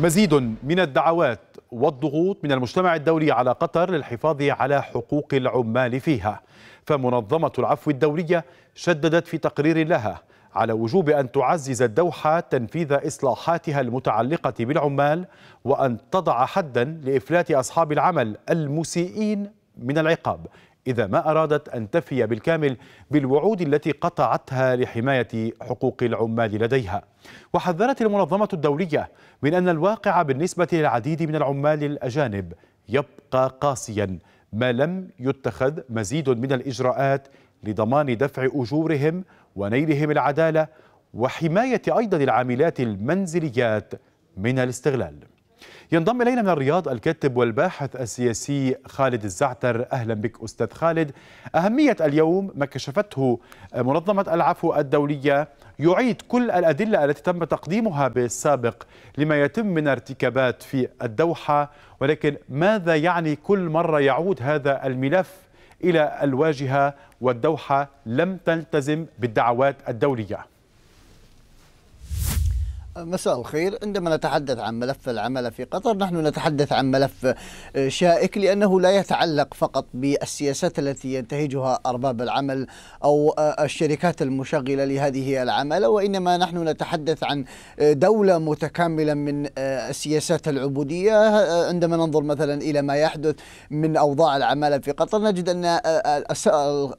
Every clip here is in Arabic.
مزيد من الدعوات والضغوط من المجتمع الدولي على قطر للحفاظ على حقوق العمال فيها فمنظمة العفو الدولية شددت في تقرير لها على وجوب أن تعزز الدوحة تنفيذ إصلاحاتها المتعلقة بالعمال وأن تضع حدا لإفلات أصحاب العمل المسيئين من العقاب إذا ما أرادت أن تفي بالكامل بالوعود التي قطعتها لحماية حقوق العمال لديها وحذرت المنظمة الدولية من أن الواقع بالنسبة للعديد من العمال الأجانب يبقى قاسيا ما لم يتخذ مزيد من الإجراءات لضمان دفع أجورهم ونيلهم العدالة وحماية أيضا العاملات المنزليات من الاستغلال ينضم إلينا من الرياض الكاتب والباحث السياسي خالد الزعتر أهلا بك أستاذ خالد أهمية اليوم ما كشفته منظمة العفو الدولية يعيد كل الأدلة التي تم تقديمها بالسابق لما يتم من ارتكابات في الدوحة ولكن ماذا يعني كل مرة يعود هذا الملف إلى الواجهة والدوحة لم تلتزم بالدعوات الدولية مساء الخير عندما نتحدث عن ملف العمل في قطر نحن نتحدث عن ملف آه، شائك لأنه لا يتعلق فقط بالسياسات التي ينتهجها أرباب العمل أو آه، الشركات المشغلة لهذه العمل وإنما نحن نتحدث عن آه، دولة متكاملة من سياسات العبودية عندما ننظر مثلا إلى ما يحدث من أوضاع العمالة في قطر نجد أن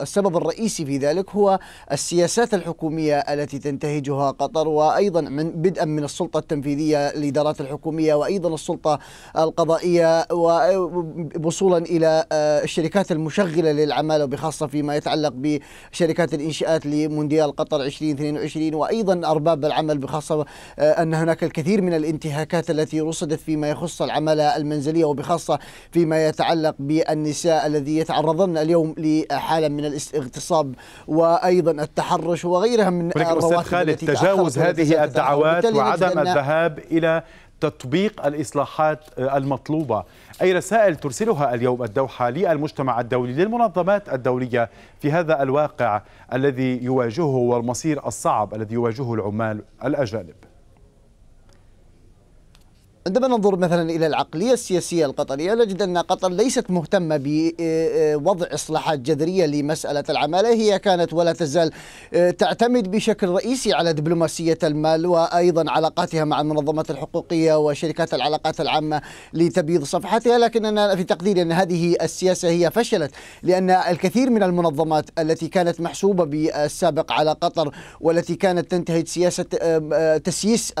السبب الرئيسي في ذلك هو السياسات الحكومية التي تنتهجها قطر وأيضا من بدء بدءا من السلطة التنفيذية الإدارات الحكومية وأيضا السلطة القضائية ووصولا إلى آه، الشركات المشغلة للعمالة وبخاصة فيما يتعلق بشركات الإنشاءات لمونديال قطر 2022 وأيضا أرباب العمل بخاصة آه، أن هناك الكثير من الانتهاكات التي رصدت فيما يخص العمالة المنزلية وبخاصة فيما يتعلق بالنساء الذي يتعرضن اليوم لحالة من الاغتصاب وأيضا التحرش وغيرها من الرواتب خالد تجاوز هذه الدعوات وعدم الذهاب إلى تطبيق الإصلاحات آه، المطلوبة أي رسائل ترسلها اليوم الدوحة للمجتمع الدولي للمنظمات الدولية في هذا الواقع الذي يواجهه والمصير الصعب الذي يواجهه العمال الأجانب عندما ننظر مثلا الى العقليه السياسيه القطريه نجد ان قطر ليست مهتمه بوضع آه، آه، اصلاحات جذريه لمساله العماله هي كانت ولا تزال آه، تعتمد بشكل رئيسي على دبلوماسيه المال وايضا علاقاتها مع المنظمات الحقوقيه وشركات العلاقات العامه لتبييض صفحتها لكننا في تقديري ان هذه السياسه هي فشلت لان الكثير من المنظمات التي كانت محسوبه بالسابق على قطر والتي كانت تنتهج سياسه تسييس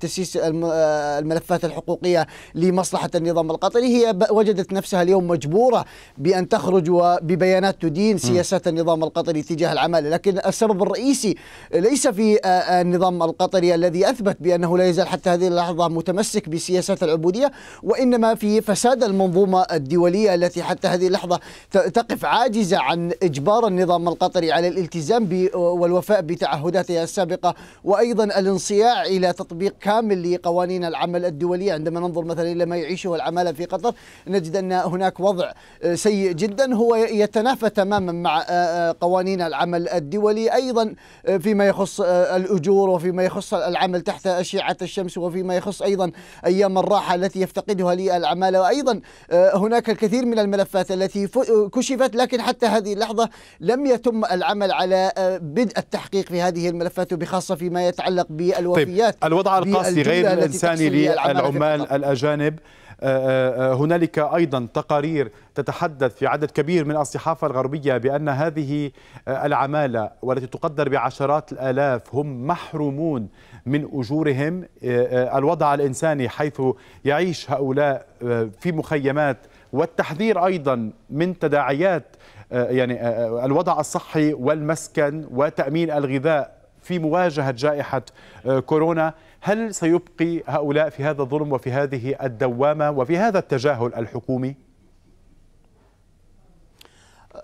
تسييس الملف الملفات الحقوقية لمصلحة النظام القطري هي وجدت نفسها اليوم مجبورة بأن تخرج وببيانات تدين سياسات النظام القطري تجاه العمالة لكن السبب الرئيسي ليس في آه، آه، النظام القطري الذي أثبت بأنه لا يزال حتى هذه اللحظة متمسك بسياسات العبودية وإنما في فساد المنظومة الدولية التي حتى هذه اللحظة تقف عاجزة عن إجبار النظام القطري على الالتزام والوفاء بتعهداتها السابقة وأيضا الانصياع إلى تطبيق كامل لقوانين العمل الدولية عندما ننظر مثلا إلى ما يعيشه العمالة في قطر نجد أن هناك وضع سيء جدا هو يتنافى تماما مع آه، آه، قوانين العمل الدولي أيضا آه، فيما يخص الأجور وفيما يخص العمل تحت أشعة الشمس وفيما يخص أيضا أيام الراحة التي يفتقدها للعمالة وأيضا هناك الكثير من الملفات التي كشفت لكن حتى هذه اللحظة لم يتم العمل على بدء التحقيق في هذه الملفات وبخاصة فيما يتعلق بالوفيات طيب الوضع القاسي غير الإنساني العمال الأجانب آه، آه، آه، هنالك ايضا تقارير تتحدث في عدد كبير من الصحافه الغربيه بان هذه العماله والتي تقدر بعشرات الالاف هم محرومون من اجورهم الوضع الانساني حيث يعيش هؤلاء في مخيمات والتحذير ايضا من تداعيات يعني الوضع الصحي والمسكن وتامين الغذاء في مواجهه جائحه كورونا هل سيبقي هؤلاء في هذا الظلم وفي هذه الدوامة وفي هذا التجاهل الحكومي؟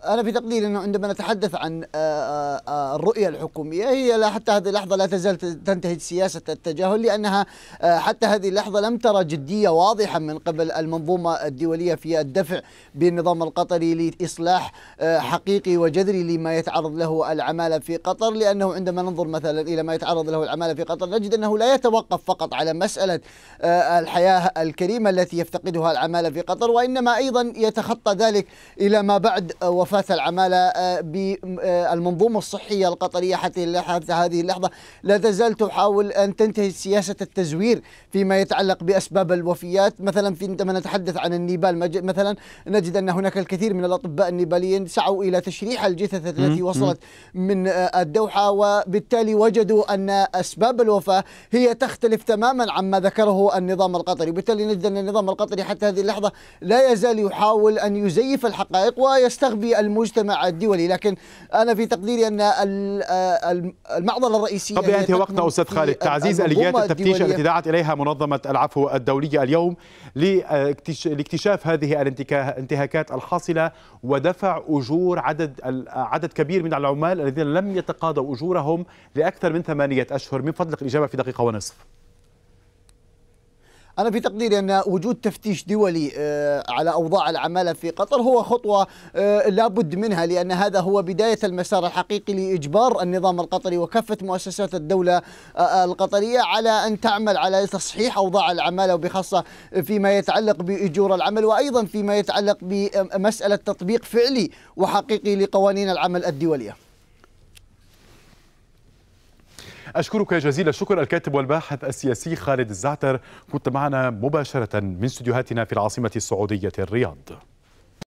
انا في تقديري انه عندما نتحدث عن آه، آه، آه، الرؤيه الحكوميه هي لا حتى هذه اللحظه لا تزال تنتهج سياسه التجاهل لانها حتى هذه اللحظه لم ترى جديه واضحه من قبل المنظومه الدوليه في الدفع بالنظام القطري لاصلاح حقيقي وجذري لما يتعرض له العماله في قطر لانه عندما ننظر مثلا الى ما يتعرض له العماله في قطر نجد انه لا يتوقف فقط على مساله الحياه الكريمه التي يفتقدها العماله في قطر وانما ايضا يتخطى ذلك الى ما بعد وفاة وفاه العمالة آه، بالمنظومة آه، الصحية القطرية حتى هذه اللحظة لا تزال تحاول أن تنتهي سياسة التزوير فيما يتعلق بأسباب الوفيات مثلا في عندما نتحدث عن النيبال مثلا نجد أن هناك الكثير من الأطباء النيباليين سعوا إلى تشريح الجثث التي وصلت من آه، الدوحة وبالتالي وجدوا أن أسباب الوفاة هي تختلف تماما عما ذكره النظام القطري وبالتالي نجد أن النظام القطري حتى هذه اللحظة لا يزال يحاول أن يزيف الحقائق ويستغبي المجتمع الدولي لكن أنا في تقديري أن آه، المعضلة الرئيسية قبل أنتهي وقتنا أستاذ خالد تعزيز آليات التفتيش التي دعت إليها منظمة العفو الدولية اليوم لاكتشاف هذه الانتهاكات الحاصلة ودفع أجور عدد عدد كبير من العمال الذين لم يتقاضوا أجورهم لأكثر من ثمانية أشهر من فضلك الإجابة في دقيقة ونصف أنا في تقديري أن وجود تفتيش دولي آه، على أوضاع العمالة في قطر هو خطوة آه، لابد منها لأن هذا هو بداية المسار الحقيقي لإجبار النظام القطري وكافة مؤسسات الدولة آه، القطرية على أن تعمل على تصحيح أوضاع العمالة وبخاصة فيما يتعلق بأجور العمل وأيضا فيما يتعلق بمسألة تطبيق فعلي وحقيقي لقوانين العمل الدولية أشكرك جزيل الشكر الكاتب والباحث السياسي خالد الزعتر كنت معنا مباشرة من استديوهاتنا في العاصمة السعودية الرياض